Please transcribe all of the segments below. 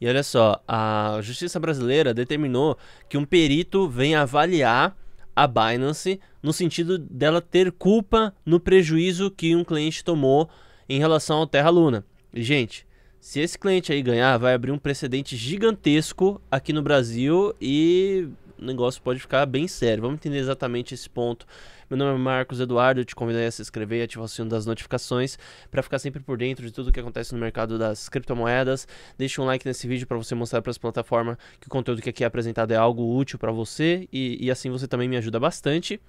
E olha só, a justiça brasileira determinou que um perito venha avaliar a Binance no sentido dela ter culpa no prejuízo que um cliente tomou em relação ao Terra Luna. E, gente, se esse cliente aí ganhar, vai abrir um precedente gigantesco aqui no Brasil e o negócio pode ficar bem sério. Vamos entender exatamente esse ponto. Meu nome é Marcos Eduardo, eu te convido a se inscrever e ativar o sino das notificações para ficar sempre por dentro de tudo que acontece no mercado das criptomoedas. Deixe um like nesse vídeo para você mostrar para as plataformas que o conteúdo que aqui é apresentado é algo útil para você e, e assim você também me ajuda bastante.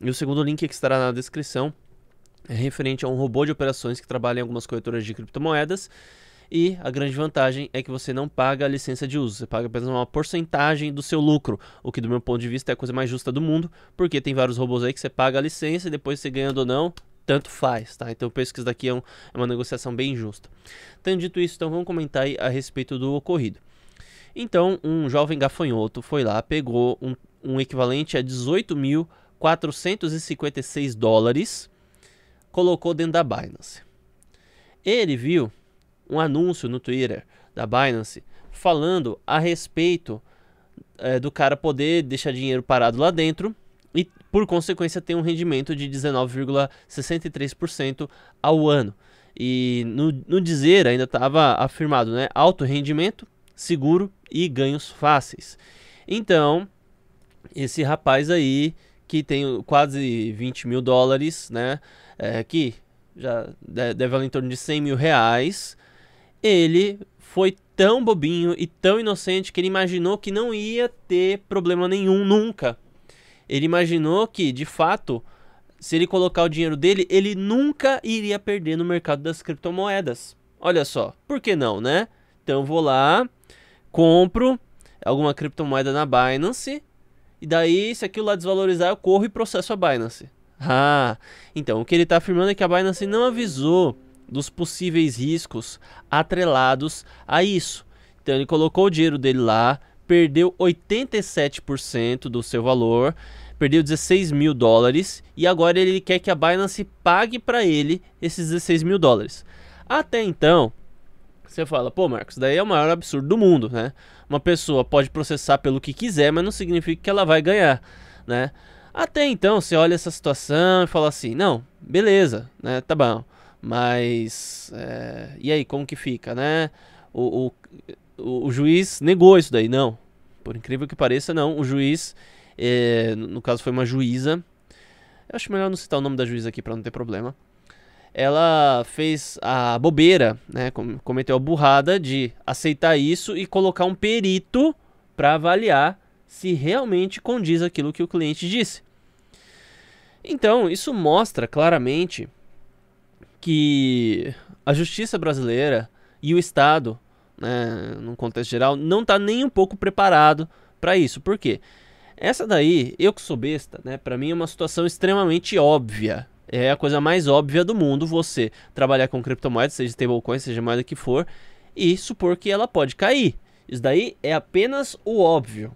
E o segundo link que estará na descrição é referente a um robô de operações que trabalha em algumas corretoras de criptomoedas. E a grande vantagem é que você não paga a licença de uso, você paga apenas uma porcentagem do seu lucro, o que do meu ponto de vista é a coisa mais justa do mundo, porque tem vários robôs aí que você paga a licença e depois se ganhando ou não, tanto faz, tá? Então eu penso que isso daqui é, um, é uma negociação bem justa. Tendo dito isso, então vamos comentar aí a respeito do ocorrido. Então, um jovem gafanhoto foi lá, pegou um, um equivalente a 18.456 dólares, colocou dentro da Binance. Ele viu um anúncio no Twitter da Binance falando a respeito é, do cara poder deixar dinheiro parado lá dentro e, por consequência, ter um rendimento de 19,63% ao ano. E no, no dizer ainda estava afirmado, né? Alto rendimento, seguro e ganhos fáceis. Então, esse rapaz aí que tem quase 20 mil dólares, né? É, que já deve valer em torno de 100 mil reais ele foi tão bobinho e tão inocente que ele imaginou que não ia ter problema nenhum nunca. Ele imaginou que, de fato, se ele colocar o dinheiro dele, ele nunca iria perder no mercado das criptomoedas. Olha só, por que não, né? Então vou lá, compro alguma criptomoeda na Binance, e daí, se aquilo lá desvalorizar, eu corro e processo a Binance. Ah, então o que ele está afirmando é que a Binance não avisou dos possíveis riscos atrelados a isso. Então ele colocou o dinheiro dele lá, perdeu 87% do seu valor, perdeu 16 mil dólares e agora ele quer que a Binance pague para ele esses 16 mil dólares. Até então, você fala, pô, Marcos, daí é o maior absurdo do mundo, né? Uma pessoa pode processar pelo que quiser, mas não significa que ela vai ganhar, né? Até então, você olha essa situação e fala assim: não, beleza, né? Tá bom. Mas. É, e aí, como que fica, né? O, o, o, juiz negou isso daí, não. Por incrível que pareça, não. O juiz, é, no caso foi uma juíza. Eu acho melhor não citar o nome da juíza aqui para não ter problema. Ela fez a bobeira, né? Cometeu a burrada de aceitar isso e colocar um perito para avaliar se realmente condiz aquilo que o cliente disse. Então, isso mostra claramente que a justiça brasileira e o Estado, né, num contexto geral, não está nem um pouco preparado para isso. Por quê? Essa daí, eu que sou besta, né, para mim é uma situação extremamente óbvia. É a coisa mais óbvia do mundo você trabalhar com criptomoedas, seja stablecoin, seja moeda que for, e supor que ela pode cair. Isso daí é apenas o óbvio.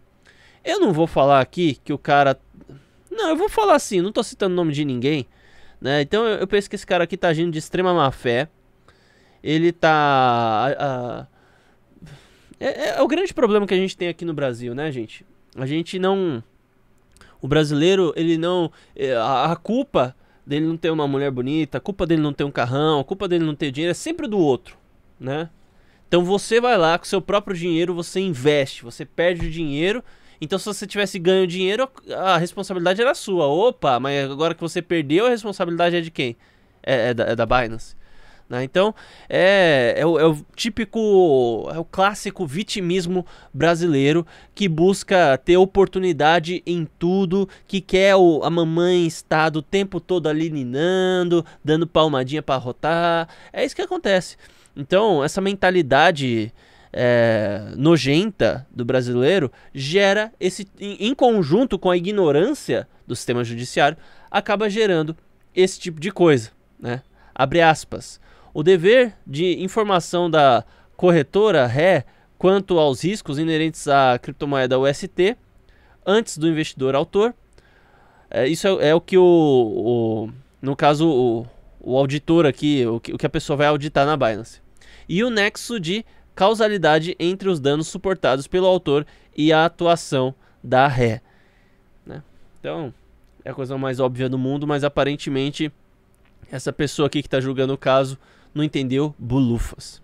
Eu não vou falar aqui que o cara. Não, eu vou falar assim, não estou citando o nome de ninguém, né? Então eu, eu, penso que esse cara aqui tá agindo de extrema má fé. Ele tá. A, a... É, é, é o grande problema que a gente tem aqui no Brasil, né, gente? A gente não. O brasileiro, ele não. É, a, a culpa dele não ter uma mulher bonita, a culpa dele não ter um carrão, a culpa dele não ter dinheiro é sempre do outro, né? Então você vai lá com seu próprio dinheiro, você investe, você perde o dinheiro então, se você tivesse ganho dinheiro, a responsabilidade era sua. Opa, mas agora que você perdeu, a responsabilidade é de quem? É, é, da, é da, Binance. Né? Então, é, é, o, é o típico, é o clássico vitimismo brasileiro que busca ter oportunidade em tudo, que quer o, a mamãe Estado o tempo todo ali ninando, dando palmadinha para rotar. É isso que acontece. Então, essa mentalidade é, nojenta do brasileiro gera esse, em, em conjunto com a ignorância do sistema judiciário, acaba gerando esse tipo de coisa, né? Abre aspas. O dever de informação da corretora ré quanto aos riscos inerentes à criptomoeda UST antes do investidor autor. É, isso é, é, o que o, o no caso o, o, auditor aqui, o que, o que a pessoa vai auditar na Binance. E o nexo de causalidade entre os danos suportados pelo autor e a atuação da ré. Né? Então, é a coisa mais óbvia do mundo, mas aparentemente essa pessoa aqui que está julgando o caso não entendeu bulufas.